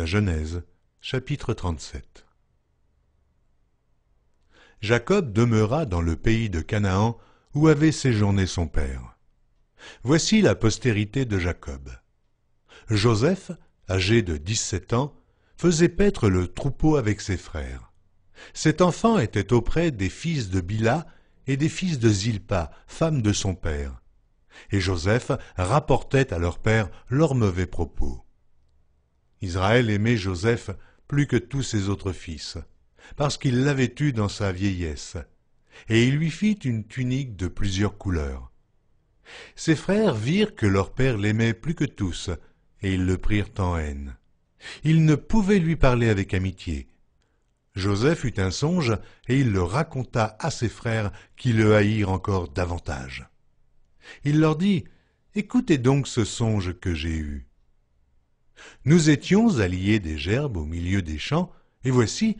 La Genèse, chapitre 37 Jacob demeura dans le pays de Canaan où avait séjourné son père. Voici la postérité de Jacob. Joseph, âgé de dix-sept ans, faisait paître le troupeau avec ses frères. Cet enfant était auprès des fils de Bila et des fils de Zilpa, femme de son père. Et Joseph rapportait à leur père leurs mauvais propos. Israël aimait Joseph plus que tous ses autres fils, parce qu'il l'avait eu dans sa vieillesse, et il lui fit une tunique de plusieurs couleurs. Ses frères virent que leur père l'aimait plus que tous, et ils le prirent en haine. Ils ne pouvaient lui parler avec amitié. Joseph eut un songe, et il le raconta à ses frères, qui le haïrent encore davantage. Il leur dit, Écoutez donc ce songe que j'ai eu. Nous étions alliés des gerbes au milieu des champs, et voici,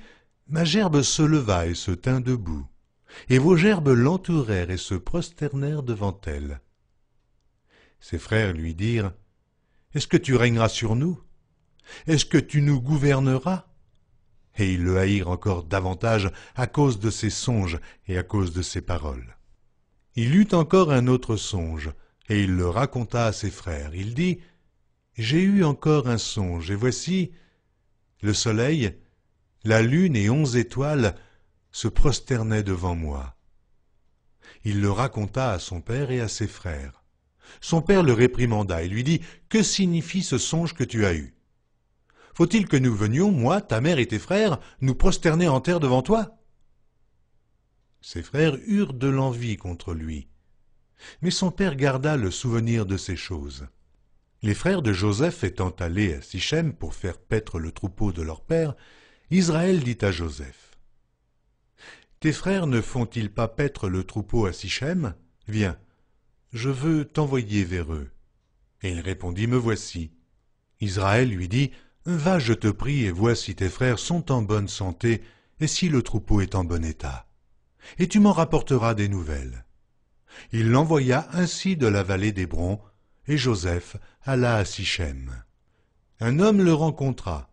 ma gerbe se leva et se tint debout, et vos gerbes l'entourèrent et se prosternèrent devant elle. Ses frères lui dirent, Est-ce que tu régneras sur nous Est-ce que tu nous gouverneras Et ils le haïrent encore davantage à cause de ses songes et à cause de ses paroles. Il eut encore un autre songe, et il le raconta à ses frères. Il dit, j'ai eu encore un songe, et voici le soleil, la lune et onze étoiles se prosternaient devant moi. Il le raconta à son père et à ses frères. Son père le réprimanda et lui dit Que signifie ce songe que tu as eu Faut-il que nous venions, moi, ta mère et tes frères, nous prosterner en terre devant toi Ses frères eurent de l'envie contre lui. Mais son père garda le souvenir de ces choses. Les frères de Joseph étant allés à Sichem pour faire paître le troupeau de leur père, Israël dit à Joseph Tes frères ne font-ils pas paître le troupeau à Sichem Viens, je veux t'envoyer vers eux. Et il répondit Me voici. Israël lui dit Va, je te prie, et vois si tes frères sont en bonne santé et si le troupeau est en bon état. Et tu m'en rapporteras des nouvelles. Il l'envoya ainsi de la vallée d'Hébron et Joseph alla à Sichem. Un homme le rencontra.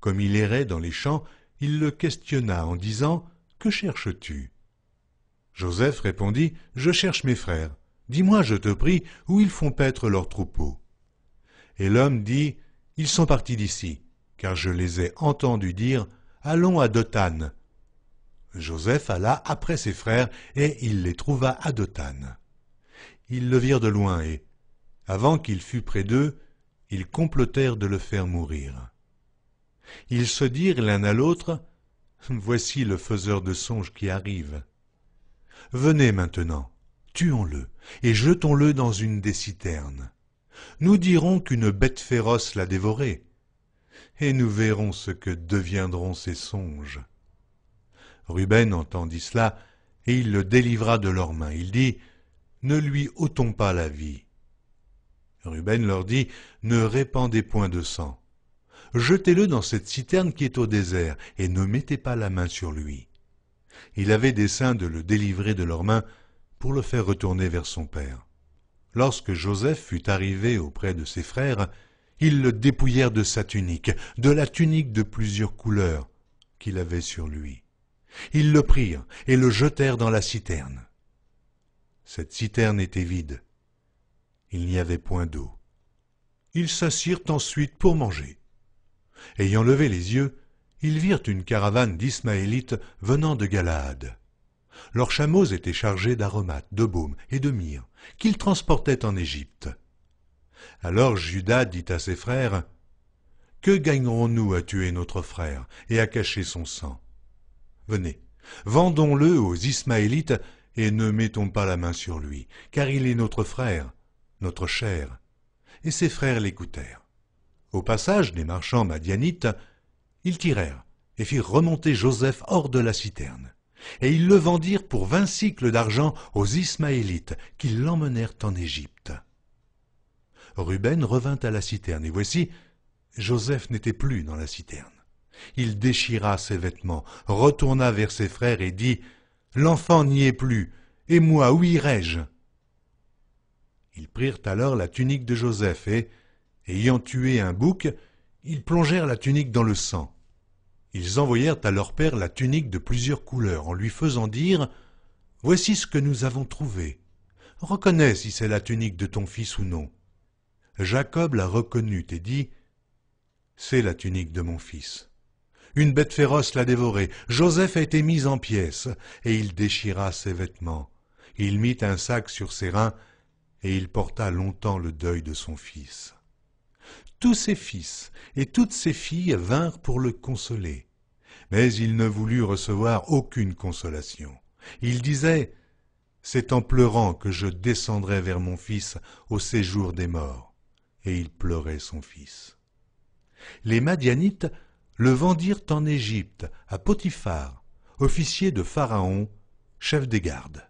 Comme il errait dans les champs, il le questionna en disant Que cherches-tu Joseph répondit Je cherche mes frères. Dis-moi, je te prie, où ils font paître leurs troupeaux. Et l'homme dit Ils sont partis d'ici, car je les ai entendus dire Allons à Dotan. » Joseph alla après ses frères, et il les trouva à Dotan. Ils le virent de loin, et avant qu'il fût près d'eux, ils complotèrent de le faire mourir. Ils se dirent l'un à l'autre, Voici le faiseur de songes qui arrive. Venez maintenant, tuons-le, et jetons-le dans une des citernes. Nous dirons qu'une bête féroce l'a dévoré, et nous verrons ce que deviendront ses songes. Ruben entendit cela, et il le délivra de leurs mains. Il dit, Ne lui ôtons pas la vie. Ruben leur dit, Ne répandez point de sang. Jetez-le dans cette citerne qui est au désert, et ne mettez pas la main sur lui. Il avait dessein de le délivrer de leurs mains pour le faire retourner vers son père. Lorsque Joseph fut arrivé auprès de ses frères, ils le dépouillèrent de sa tunique, de la tunique de plusieurs couleurs qu'il avait sur lui. Ils le prirent et le jetèrent dans la citerne. Cette citerne était vide il n'y avait point d'eau. Ils s'assirent ensuite pour manger. Ayant levé les yeux, ils virent une caravane d'Ismaélites venant de Galade. Leurs chameaux étaient chargés d'aromates, de baumes et de myrrhe, qu'ils transportaient en Égypte. Alors Judas dit à ses frères, Que gagnerons-nous à tuer notre frère et à cacher son sang Venez, vendons-le aux Ismaélites et ne mettons pas la main sur lui, car il est notre frère, notre chair. Et ses frères l'écoutèrent. Au passage des marchands madianites, ils tirèrent et firent remonter Joseph hors de la citerne. Et ils le vendirent pour vingt cycles d'argent aux Ismaélites, qui l'emmenèrent en Égypte. Ruben revint à la citerne, et voici, Joseph n'était plus dans la citerne. Il déchira ses vêtements, retourna vers ses frères et dit L'enfant n'y est plus, et moi, où irai-je ils prirent alors la tunique de Joseph et, ayant tué un bouc, ils plongèrent la tunique dans le sang. Ils envoyèrent à leur père la tunique de plusieurs couleurs, en lui faisant dire Voici ce que nous avons trouvé. Reconnais si c'est la tunique de ton fils ou non. Jacob la reconnut et dit C'est la tunique de mon fils. Une bête féroce l'a dévorée. Joseph a été mis en pièces, et il déchira ses vêtements. Il mit un sac sur ses reins et il porta longtemps le deuil de son fils. Tous ses fils et toutes ses filles vinrent pour le consoler, mais il ne voulut recevoir aucune consolation. Il disait C'est en pleurant que je descendrai vers mon fils au séjour des morts. Et il pleurait son fils. Les Madianites le vendirent en Égypte à Potiphar, officier de Pharaon, chef des gardes.